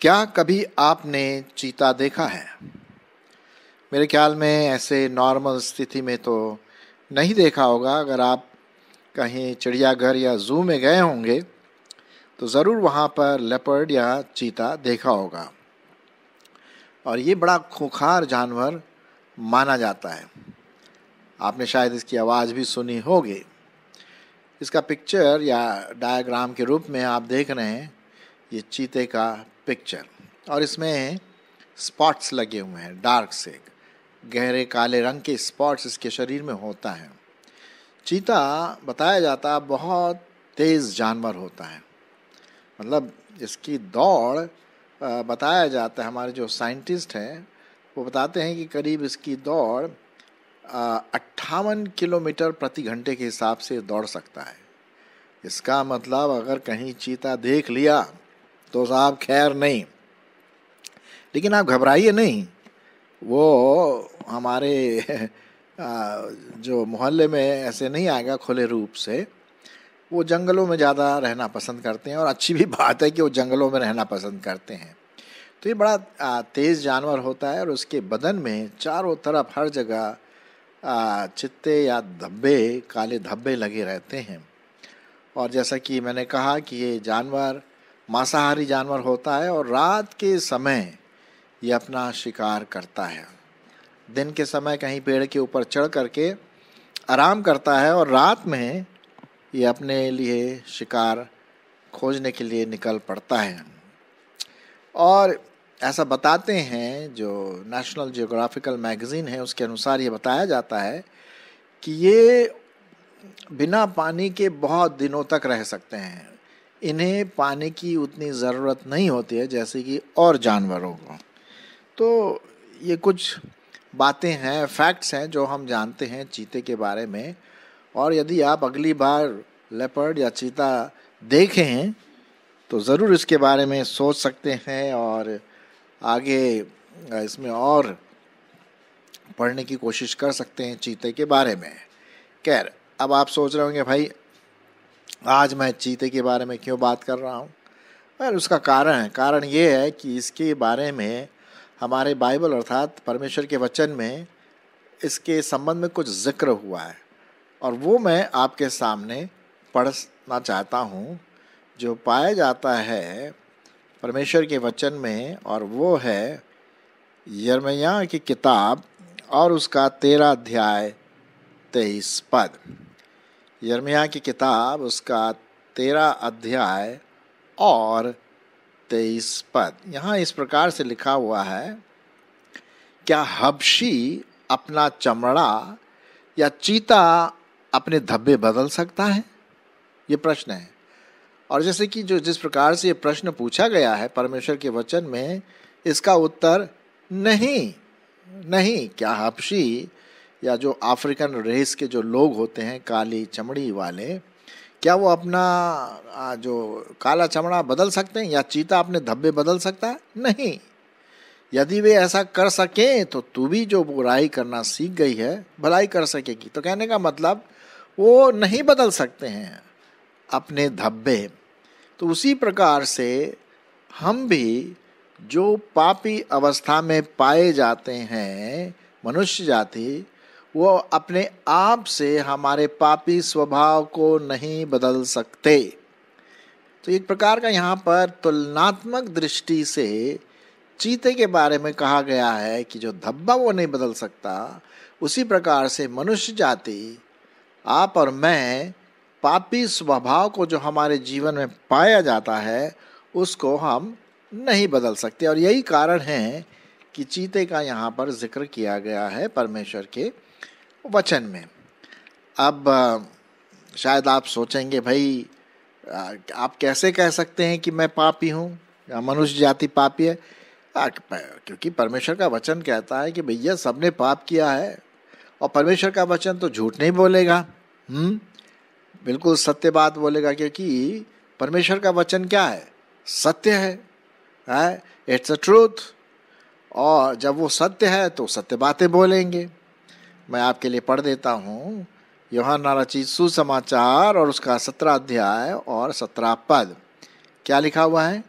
क्या कभी आपने चीता देखा है मेरे ख्याल में ऐसे नॉर्मल स्थिति में तो नहीं देखा होगा अगर आप कहीं चिड़ियाघर या जू में गए होंगे तो ज़रूर वहाँ पर लेपर्ड या चीता देखा होगा और ये बड़ा खूंखार जानवर माना जाता है आपने शायद इसकी आवाज़ भी सुनी होगी इसका पिक्चर या डायग्राम के रूप में आप देख रहे हैं ये चीते का पिक्चर और इसमें स्पॉट्स लगे हुए हैं डार्क से गहरे काले रंग के स्पॉट्स इसके शरीर में होता है चीता बताया जाता बहुत तेज़ जानवर होता है मतलब इसकी दौड़ बताया जाता है हमारे जो साइंटिस्ट हैं वो बताते हैं कि करीब इसकी दौड़ अट्ठावन किलोमीटर प्रति घंटे के हिसाब से दौड़ सकता है इसका मतलब अगर कहीं चीता देख लिया तो साहब खैर नहीं लेकिन आप घबराइए नहीं वो हमारे जो मोहल्ले में ऐसे नहीं आएगा खुले रूप से वो जंगलों में ज़्यादा रहना पसंद करते हैं और अच्छी भी बात है कि वो जंगलों में रहना पसंद करते हैं तो ये बड़ा तेज़ जानवर होता है और उसके बदन में चारों तरफ हर जगह चित्ते या धब्बे काले धब्बे लगे रहते हैं और जैसा कि मैंने कहा कि ये जानवर मांसाहारी जानवर होता है और रात के समय ये अपना शिकार करता है दिन के समय कहीं पेड़ के ऊपर चढ़ करके आराम करता है और रात में ये अपने लिए शिकार खोजने के लिए निकल पड़ता है और ऐसा बताते हैं जो नेशनल जियोग्राफिकल मैगज़ीन है उसके अनुसार ये बताया जाता है कि ये बिना पानी के बहुत दिनों तक रह सकते हैं इन्हें पानी की उतनी ज़रूरत नहीं होती है जैसे कि और जानवरों को तो ये कुछ बातें हैं फैक्ट्स हैं जो हम जानते हैं चीते के बारे में और यदि आप अगली बार लेपर्ड या चीता देखें तो ज़रूर इसके बारे में सोच सकते हैं और आगे इसमें और पढ़ने की कोशिश कर सकते हैं चीते के बारे में खैर अब आप सोच रहे होंगे भाई आज मैं चीते के बारे में क्यों बात कर रहा हूँ और उसका कारण है कारण ये है कि इसके बारे में हमारे बाइबल अर्थात परमेश्वर के वचन में इसके संबंध में कुछ जिक्र हुआ है और वो मैं आपके सामने पढ़ना चाहता हूँ जो पाया जाता है परमेश्वर के वचन में और वो है यरमया की किताब और उसका तेरह अध्याय तेईस पद यरमया की किताब उसका तेरह अध्याय और तेईस पद यहाँ इस प्रकार से लिखा हुआ है क्या हबशी अपना चमड़ा या चीता अपने धब्बे बदल सकता है ये प्रश्न है और जैसे कि जो जिस प्रकार से ये प्रश्न पूछा गया है परमेश्वर के वचन में इसका उत्तर नहीं नहीं क्या हबशी या जो अफ्रीकन रेस के जो लोग होते हैं काली चमड़ी वाले क्या वो अपना जो काला चमड़ा बदल सकते हैं या चीता अपने धब्बे बदल सकता है नहीं यदि वे ऐसा कर सकें तो तू भी जो बुराई करना सीख गई है भलाई कर सकेगी तो कहने का मतलब वो नहीं बदल सकते हैं अपने धब्बे तो उसी प्रकार से हम भी जो पापी अवस्था में पाए जाते हैं मनुष्य जाति वो अपने आप से हमारे पापी स्वभाव को नहीं बदल सकते तो एक प्रकार का यहाँ पर तुलनात्मक दृष्टि से चीते के बारे में कहा गया है कि जो धब्बा वो नहीं बदल सकता उसी प्रकार से मनुष्य जाति आप और मैं पापी स्वभाव को जो हमारे जीवन में पाया जाता है उसको हम नहीं बदल सकते और यही कारण है कि चीते का यहाँ पर जिक्र किया गया है परमेश्वर के वचन में अब शायद आप सोचेंगे भाई आप कैसे कह सकते हैं कि मैं पापी हूँ या मनुष्य जाति पापी है क्योंकि परमेश्वर का वचन कहता है कि भैया सबने पाप किया है और परमेश्वर का वचन तो झूठ नहीं बोलेगा हम्म बिल्कुल सत्य बात बोलेगा क्योंकि परमेश्वर का वचन क्या है सत्य है इट्स अ ट्रूथ और जब वो सत्य है तो सत्य बातें बोलेंगे मैं आपके लिए पढ़ देता हूँ योहाना रचित सुसमाचार और उसका सत्रह अध्याय और सत्रह पद क्या लिखा हुआ है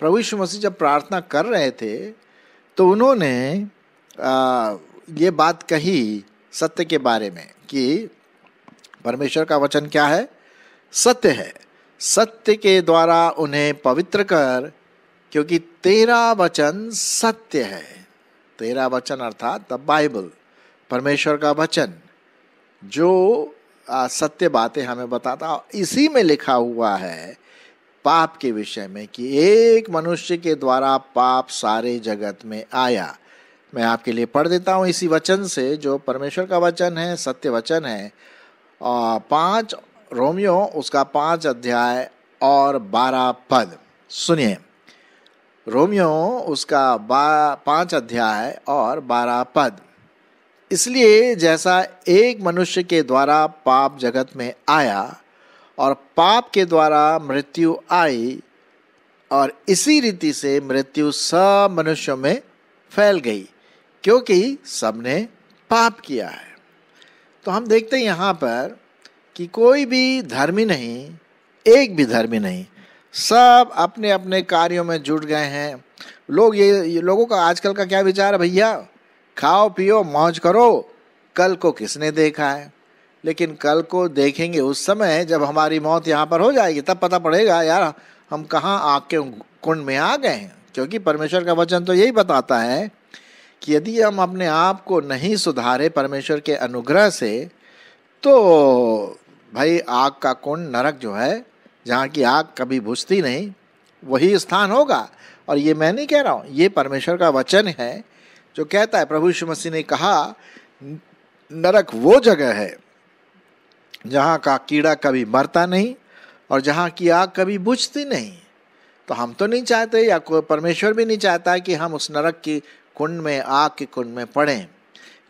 प्रभु यीशु मसीह जब प्रार्थना कर रहे थे तो उन्होंने आ, ये बात कही सत्य के बारे में कि परमेश्वर का वचन क्या है सत्य है सत्य के द्वारा उन्हें पवित्र कर क्योंकि तेरा वचन सत्य है तेरा वचन अर्थात द बाइबल परमेश्वर का वचन जो सत्य बातें हमें बताता इसी में लिखा हुआ है पाप के विषय में कि एक मनुष्य के द्वारा पाप सारे जगत में आया मैं आपके लिए पढ़ देता हूँ इसी वचन से जो परमेश्वर का वचन है सत्य वचन है पाँच रोमियो उसका पाँच अध्याय और बारह पद सुनिए रोमियो उसका पाँच अध्याय और बारह पद इसलिए जैसा एक मनुष्य के द्वारा पाप जगत में आया और पाप के द्वारा मृत्यु आई और इसी रीति से मृत्यु सब मनुष्यों में फैल गई क्योंकि सबने पाप किया है तो हम देखते हैं यहाँ पर कि कोई भी धर्मी नहीं एक भी धर्मी नहीं सब अपने अपने कार्यों में जुट गए हैं लोग ये, ये लोगों का आजकल का क्या विचार है भैया खाओ पियो मौज करो कल को किसने देखा है लेकिन कल को देखेंगे उस समय जब हमारी मौत यहाँ पर हो जाएगी तब पता पड़ेगा यार हम कहाँ आग के कुंड में आ गए हैं क्योंकि परमेश्वर का वचन तो यही बताता है कि यदि हम अपने आप को नहीं सुधारे परमेश्वर के अनुग्रह से तो भाई आग का कुंड नरक जो है जहाँ की आग कभी बुझती नहीं वही स्थान होगा और ये मैं नहीं कह रहा हूँ ये परमेश्वर का वचन है जो कहता है प्रभु यीशु मसीह ने कहा नरक वो जगह है जहाँ का कीड़ा कभी मरता नहीं और जहाँ की आग कभी बुझती नहीं तो हम तो नहीं चाहते या कोई परमेश्वर भी नहीं चाहता कि हम उस नरक की कुंड में आग के कुंड में पड़े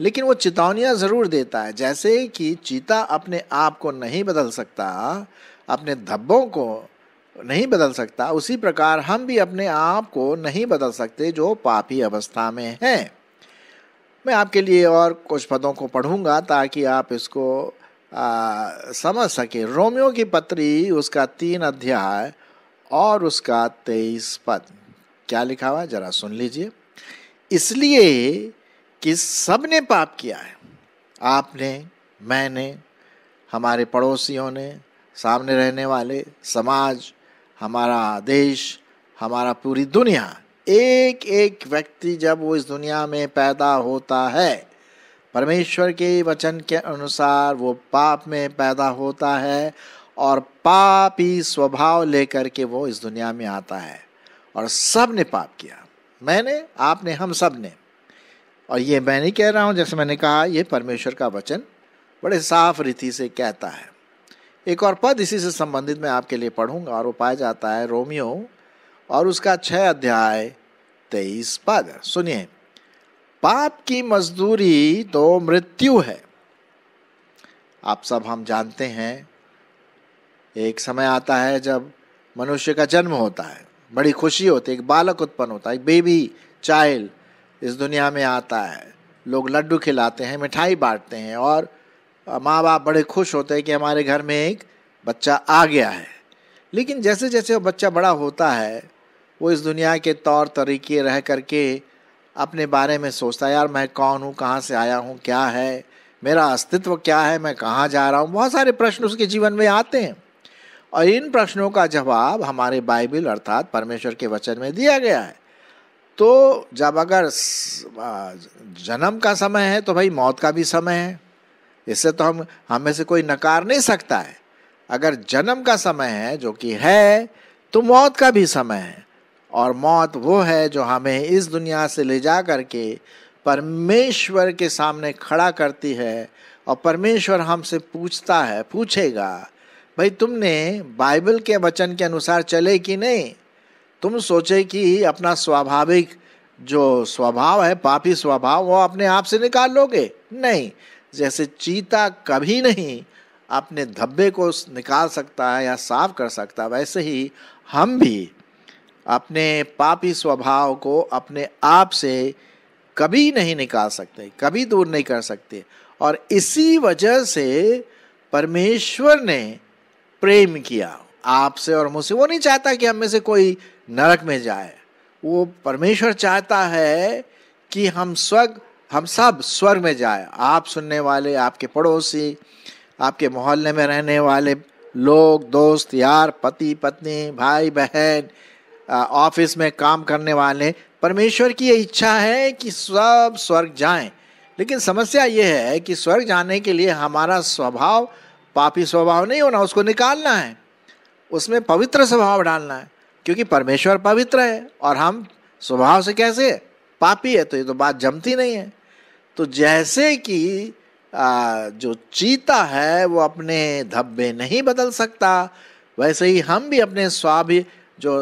लेकिन वो चेतावनियाँ ज़रूर देता है जैसे कि चीता अपने आप को नहीं बदल सकता अपने धब्बों को नहीं बदल सकता उसी प्रकार हम भी अपने आप को नहीं बदल सकते जो पापी अवस्था में हैं मैं आपके लिए और कुछ पदों को पढ़ूंगा ताकि आप इसको आ, समझ सके रोमियो की पत्री उसका तीन अध्याय और उसका तेईस पद क्या लिखा हुआ है जरा सुन लीजिए इसलिए कि सबने पाप किया है आपने मैंने हमारे पड़ोसियों ने सामने रहने वाले समाज हमारा देश हमारा पूरी दुनिया एक एक व्यक्ति जब वो इस दुनिया में पैदा होता है परमेश्वर के वचन के अनुसार वो पाप में पैदा होता है और पापी स्वभाव लेकर के वो इस दुनिया में आता है और सब ने पाप किया मैंने आपने हम सब ने और ये मैं नहीं कह रहा हूँ जैसे मैंने कहा ये परमेश्वर का वचन बड़े साफ रीति से कहता है एक और पद इसी से संबंधित मैं आपके लिए पढ़ूंगा और वो पाया जाता है रोमियो और उसका छः अध्याय तेईस पद सुनिए पाप की मजदूरी तो मृत्यु है आप सब हम जानते हैं एक समय आता है जब मनुष्य का जन्म होता है बड़ी खुशी होती है एक बालक उत्पन्न होता है एक बेबी चाइल्ड इस दुनिया में आता है लोग लड्डू खिलाते हैं मिठाई बांटते हैं और माँ बाप बड़े खुश होते हैं कि हमारे घर में एक बच्चा आ गया है लेकिन जैसे जैसे वो बच्चा बड़ा होता है वो इस दुनिया के तौर तरीके रह करके अपने बारे में सोचता है यार मैं कौन हूँ कहाँ से आया हूँ क्या है मेरा अस्तित्व क्या है मैं कहाँ जा रहा हूँ बहुत सारे प्रश्न उसके जीवन में आते हैं और इन प्रश्नों का जवाब हमारे बाइबिल अर्थात परमेश्वर के वचन में दिया गया है तो जब अगर जन्म का समय है तो भाई मौत का भी समय है इससे तो हम हमें से कोई नकार नहीं सकता है अगर जन्म का समय है जो कि है तो मौत का भी समय है और मौत वो है जो हमें इस दुनिया से ले जा कर के परमेश्वर के सामने खड़ा करती है और परमेश्वर हमसे पूछता है पूछेगा भाई तुमने बाइबल के वचन के अनुसार चले कि नहीं तुम सोचे कि अपना स्वाभाविक जो स्वभाव है पापी स्वभाव वो अपने आप से निकाल लोगे नहीं जैसे चीता कभी नहीं अपने धब्बे को निकाल सकता है या साफ कर सकता है वैसे ही हम भी अपने पापी स्वभाव को अपने आप से कभी नहीं निकाल सकते कभी दूर नहीं कर सकते और इसी वजह से परमेश्वर ने प्रेम किया आपसे और मुझसे वो नहीं चाहता कि हम में से कोई नरक में जाए वो परमेश्वर चाहता है कि हम स्वर्ग हम सब स्वर्ग में जाए आप सुनने वाले आपके पड़ोसी आपके मोहल्ले में रहने वाले लोग दोस्त यार पति पत्नी भाई बहन ऑफिस में काम करने वाले परमेश्वर की ये इच्छा है कि सब स्वर्ग जाएं लेकिन समस्या ये है कि स्वर्ग जाने के लिए हमारा स्वभाव पापी स्वभाव नहीं होना उसको निकालना है उसमें पवित्र स्वभाव डालना है क्योंकि परमेश्वर पवित्र है और हम स्वभाव से कैसे पापी है तो ये तो बात जमती नहीं है तो जैसे कि जो चीता है वो अपने धब्बे नहीं बदल सकता वैसे ही हम भी अपने स्वाभि जो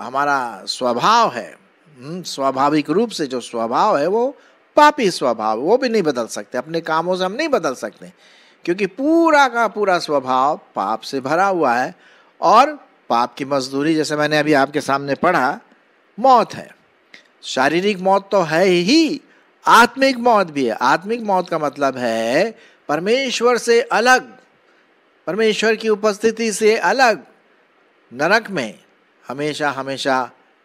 हमारा स्वभाव है हम्म, स्वाभाविक रूप से जो स्वभाव है वो पापी स्वभाव वो भी नहीं बदल सकते अपने कामों से हम नहीं बदल सकते क्योंकि पूरा का पूरा स्वभाव पाप से भरा हुआ है और पाप की मजदूरी जैसे मैंने अभी आपके सामने पढ़ा मौत है शारीरिक मौत तो है ही आत्मिक मौत भी है आत्मिक मौत का मतलब है परमेश्वर से अलग परमेश्वर की उपस्थिति से अलग नरक में हमेशा हमेशा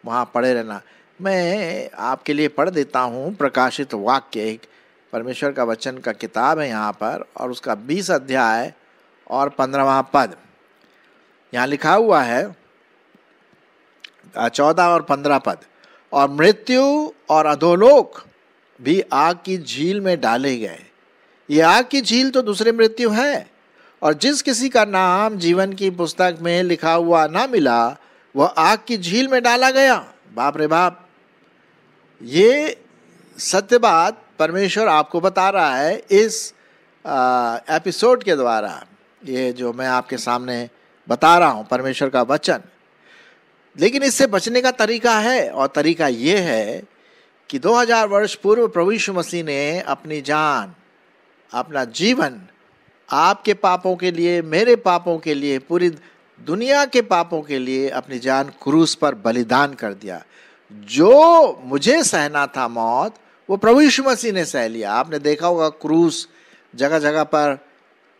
वहाँ पड़े रहना मैं आपके लिए पढ़ देता हूँ प्रकाशित वाक्य एक परमेश्वर का वचन का किताब है यहाँ पर और उसका बीस अध्याय और पंद्रहवा पद यहाँ लिखा हुआ है चौदह और पंद्रह पद और मृत्यु और अधोलोक भी आग की झील में डाले गए ये आग की झील तो दूसरे मृत्यु है और जिस किसी का नाम जीवन की पुस्तक में लिखा हुआ ना मिला वह आग की झील में डाला गया बाप रे बाप ये सत्य बात परमेश्वर आपको बता रहा है इस एपिसोड के द्वारा ये जो मैं आपके सामने बता रहा हूँ परमेश्वर का वचन लेकिन इससे बचने का तरीका है और तरीका ये है कि 2000 वर्ष पूर्व प्रभु यीशु मसीह ने अपनी जान अपना जीवन आपके पापों के लिए मेरे पापों के लिए पूरी दुनिया के पापों के लिए अपनी जान क्रूस पर बलिदान कर दिया जो मुझे सहना था मौत वो प्रभु यीशु मसीह ने सह लिया आपने देखा होगा क्रूस जगह जगह पर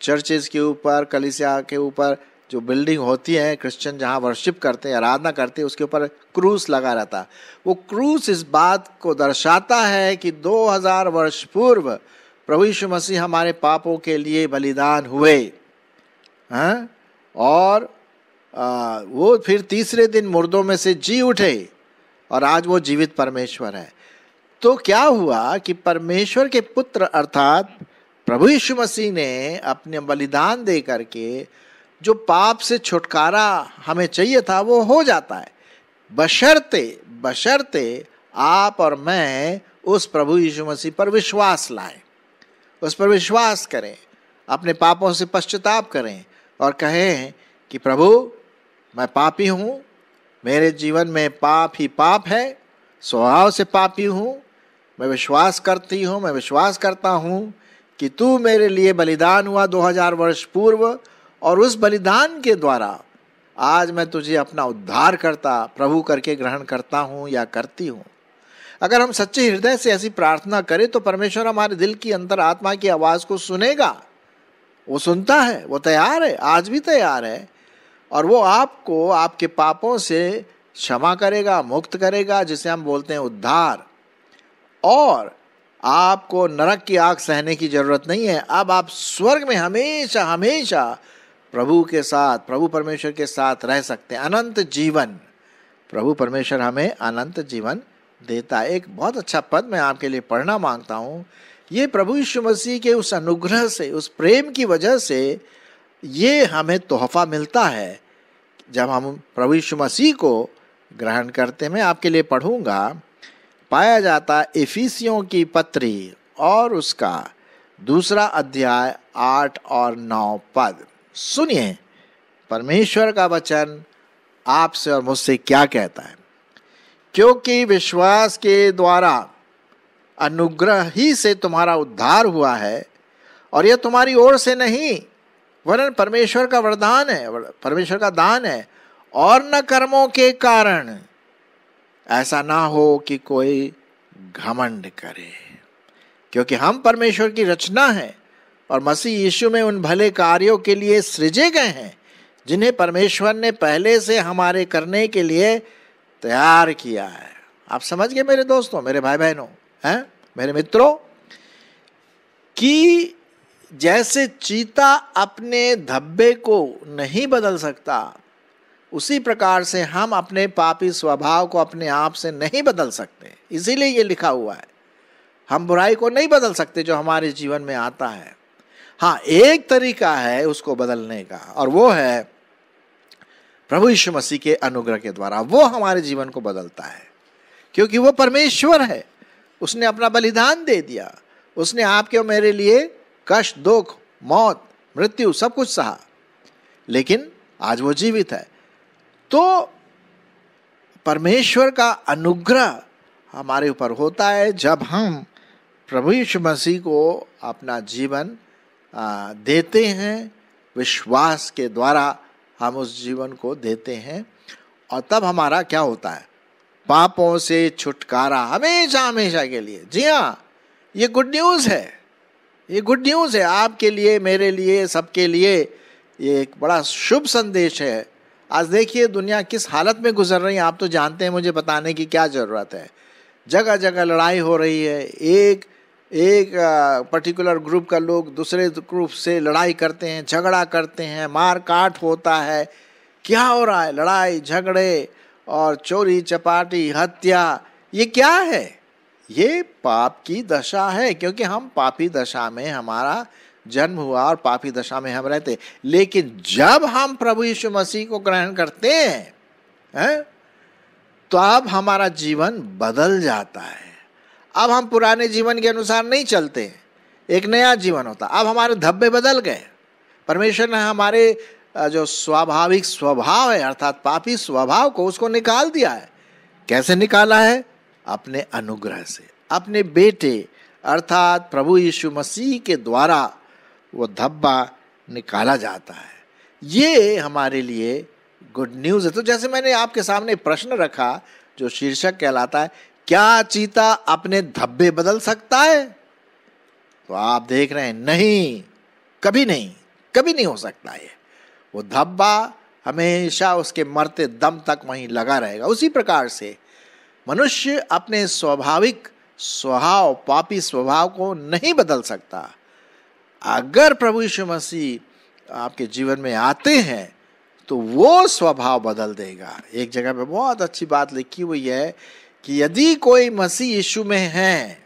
चर्चेज के ऊपर कलिसिया के ऊपर जो बिल्डिंग होती है क्रिश्चियन जहाँ वर्शिप करते हैं आराधना करते हैं उसके ऊपर क्रूस लगा रहता वो क्रूस इस बात को दर्शाता है कि 2000 वर्ष पूर्व प्रभु यीशु मसीह हमारे पापों के लिए बलिदान हुए हैं हाँ? और आ, वो फिर तीसरे दिन मुर्दों में से जी उठे और आज वो जीवित परमेश्वर है तो क्या हुआ कि परमेश्वर के पुत्र अर्थात प्रभु यीशु मसीह ने अपने बलिदान दे करके जो पाप से छुटकारा हमें चाहिए था वो हो जाता है बशर्ते बशर्ते आप और मैं उस प्रभु यीशु मसीह पर विश्वास लाएं उस पर विश्वास करें अपने पापों से पश्चाताप करें और कहें कि प्रभु मैं पापी हूँ मेरे जीवन में पाप ही पाप है स्वभाव से पापी हूँ मैं विश्वास करती हूँ मैं विश्वास करता हूँ कि तू मेरे लिए बलिदान हुआ 2000 वर्ष पूर्व और उस बलिदान के द्वारा आज मैं तुझे अपना उद्धार करता प्रभु करके ग्रहण करता हूँ या करती हूँ अगर हम सच्चे हृदय से ऐसी प्रार्थना करें तो परमेश्वर हमारे दिल की अंतर आत्मा की आवाज़ को सुनेगा वो सुनता है वो तैयार है आज भी तैयार है और वो आपको आपके पापों से क्षमा करेगा मुक्त करेगा जिसे हम बोलते हैं उद्धार और आपको नरक की आग सहने की जरूरत नहीं है अब आप स्वर्ग में हमेशा हमेशा प्रभु के साथ प्रभु परमेश्वर के साथ रह सकते हैं अनंत जीवन प्रभु परमेश्वर हमें अनंत जीवन देता है एक बहुत अच्छा पद मैं आपके लिए पढ़ना मांगता हूँ ये प्रभु यीशु मसीह के उस अनुग्रह से उस प्रेम की वजह से ये हमें तोहफा मिलता है जब हम प्रभु यीशु मसीह को ग्रहण करते हैं मैं आपके लिए पढ़ूंगा पाया जाता एफिसियों की पत्री और उसका दूसरा अध्याय आठ और नौ पद सुनिए परमेश्वर का वचन आपसे और मुझसे क्या कहता है क्योंकि विश्वास के द्वारा अनुग्रह ही से तुम्हारा उद्धार हुआ है और यह तुम्हारी ओर से नहीं वरन परमेश्वर का वरदान है परमेश्वर का दान है और न कर्मों के कारण ऐसा ना हो कि कोई घमंड करे क्योंकि हम परमेश्वर की रचना है और मसीह यीशु में उन भले कार्यों के लिए सृजे गए हैं जिन्हें परमेश्वर ने पहले से हमारे करने के लिए तैयार किया है आप समझ गए मेरे दोस्तों मेरे भाई बहनों हैं मेरे मित्रों कि जैसे चीता अपने धब्बे को नहीं बदल सकता उसी प्रकार से हम अपने पापी स्वभाव को अपने आप से नहीं बदल सकते इसीलिए ये लिखा हुआ है हम बुराई को नहीं बदल सकते जो हमारे जीवन में आता है हाँ एक तरीका है उसको बदलने का और वो है प्रभु यीशु मसीह के अनुग्रह के द्वारा वो हमारे जीवन को बदलता है क्योंकि वो परमेश्वर है उसने अपना बलिदान दे दिया उसने आपके और मेरे लिए कष्ट दुख मौत मृत्यु सब कुछ सहा लेकिन आज वो जीवित है तो परमेश्वर का अनुग्रह हमारे ऊपर होता है जब हम प्रभु यीशु मसीह को अपना जीवन देते हैं विश्वास के द्वारा हम उस जीवन को देते हैं और तब हमारा क्या होता है पापों से छुटकारा हमेशा हमेशा के लिए जी हाँ ये गुड न्यूज़ है ये गुड न्यूज़ है आपके लिए मेरे लिए सबके लिए ये एक बड़ा शुभ संदेश है आज देखिए दुनिया किस हालत में गुजर रही है आप तो जानते हैं मुझे बताने की क्या ज़रूरत है जगह जगह लड़ाई हो रही है एक एक पर्टिकुलर ग्रुप का लोग दूसरे ग्रुप से लड़ाई करते हैं झगड़ा करते हैं मार काट होता है क्या हो रहा है लड़ाई झगड़े और चोरी चपाटी हत्या ये क्या है ये पाप की दशा है क्योंकि हम पापी दशा में हमारा जन्म हुआ और पापी दशा में हम रहते लेकिन जब हम प्रभु यीशु मसीह को ग्रहण करते हैं है? तो अब हमारा जीवन बदल जाता है अब हम पुराने जीवन के अनुसार नहीं चलते एक नया जीवन होता अब हमारे धब्बे बदल गए परमेश्वर ने हमारे जो स्वाभाविक स्वभाव है अर्थात पापी स्वभाव को उसको निकाल दिया है कैसे निकाला है अपने अनुग्रह से अपने बेटे अर्थात प्रभु यीशु मसीह के द्वारा वो धब्बा निकाला जाता है ये हमारे लिए गुड न्यूज़ है तो जैसे मैंने आपके सामने प्रश्न रखा जो शीर्षक कहलाता है क्या चीता अपने धब्बे बदल सकता है तो आप देख रहे हैं नहीं कभी नहीं कभी नहीं हो सकता ये वो धब्बा हमेशा उसके मरते दम तक वहीं लगा रहेगा उसी प्रकार से मनुष्य अपने स्वाभाविक स्वभाव पापी स्वभाव को नहीं बदल सकता अगर प्रभु यीशु मसीह आपके जीवन में आते हैं तो वो स्वभाव बदल देगा एक जगह पे बहुत अच्छी बात लिखी हुई है कि यदि कोई मसीह यीशु में है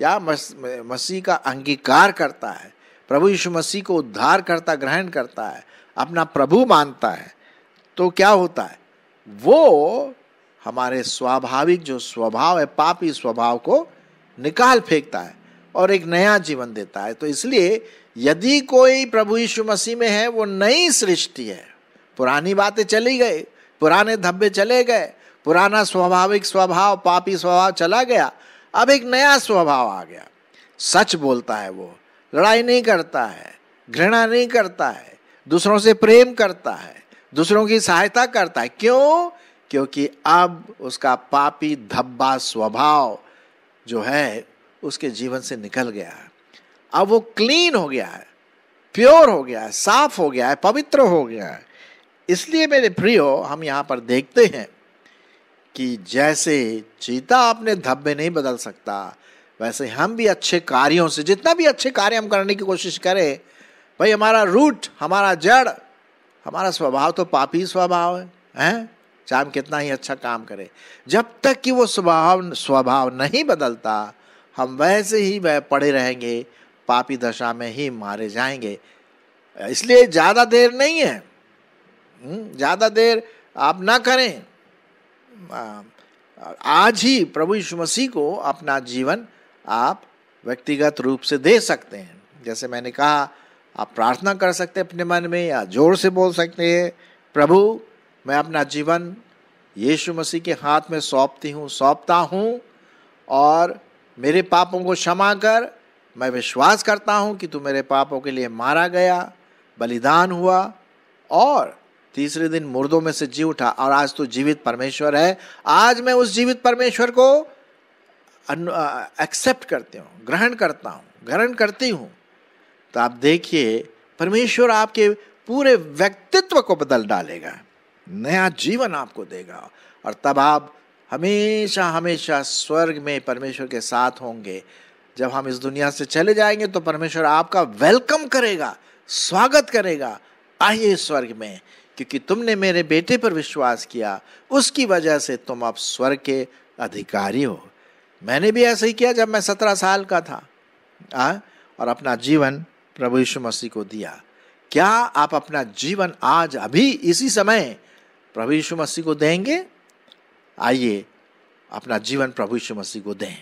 या मसीह का अंगीकार करता है प्रभु यीशु मसीह को उद्धार करता ग्रहण करता है अपना प्रभु मानता है तो क्या होता है वो हमारे स्वाभाविक जो स्वभाव है पापी स्वभाव को निकाल फेंकता है और एक नया जीवन देता है तो इसलिए यदि कोई प्रभु यीशु मसीह में है वो नई सृष्टि है पुरानी बातें चली गई पुराने धब्बे चले गए पुराना स्वाभाविक स्वभाव पापी स्वभाव चला गया अब एक नया स्वभाव आ गया सच बोलता है वो लड़ाई नहीं करता है घृणा नहीं करता है दूसरों से प्रेम करता है दूसरों की सहायता करता है क्यों क्योंकि अब उसका पापी धब्बा स्वभाव जो है उसके जीवन से निकल गया है अब वो क्लीन हो गया है प्योर हो गया है साफ हो गया है पवित्र हो गया है इसलिए मेरे प्रियो हम यहाँ पर देखते हैं कि जैसे चीता अपने धब्बे नहीं बदल सकता वैसे हम भी अच्छे कार्यों से जितना भी अच्छे कार्य हम करने की कोशिश करें भाई हमारा रूट हमारा जड़ हमारा स्वभाव तो पापी स्वभाव है हैं चाहे हम कितना ही अच्छा काम करें जब तक कि वो स्वभाव स्वभाव नहीं बदलता हम वैसे ही वह पड़े रहेंगे पापी दशा में ही मारे जाएंगे इसलिए ज़्यादा देर नहीं है हम्म, ज़्यादा देर आप ना करें आज ही प्रभु यीशु मसीह को अपना जीवन आप व्यक्तिगत रूप से दे सकते हैं जैसे मैंने कहा आप प्रार्थना कर सकते हैं अपने मन में या जोर से बोल सकते हैं प्रभु मैं अपना जीवन यीशु मसीह के हाथ में सौंपती हूँ सौंपता हूँ और मेरे पापों को क्षमा कर मैं विश्वास करता हूँ कि तू मेरे पापों के लिए मारा गया बलिदान हुआ और तीसरे दिन मुर्दों में से जी उठा और आज तो जीवित परमेश्वर है आज मैं उस जीवित परमेश्वर को एक्सेप्ट करती हूँ ग्रहण करता हूँ ग्रहण करती हूँ तो आप देखिए परमेश्वर आपके पूरे व्यक्तित्व को बदल डालेगा नया जीवन आपको देगा और तब आप हमेशा हमेशा स्वर्ग में परमेश्वर के साथ होंगे जब हम इस दुनिया से चले जाएंगे तो परमेश्वर आपका वेलकम करेगा स्वागत करेगा आइए स्वर्ग में क्योंकि तुमने मेरे बेटे पर विश्वास किया उसकी वजह से तुम अब स्वर्ग के अधिकारी हो मैंने भी ऐसे ही किया जब मैं सत्रह साल का था आ? और अपना जीवन प्रभु यीशु मसीह को दिया क्या आप अपना जीवन आज अभी इसी समय प्रभु यीशु मसीह को देंगे आइए अपना जीवन प्रभु यीशु मसीह को दें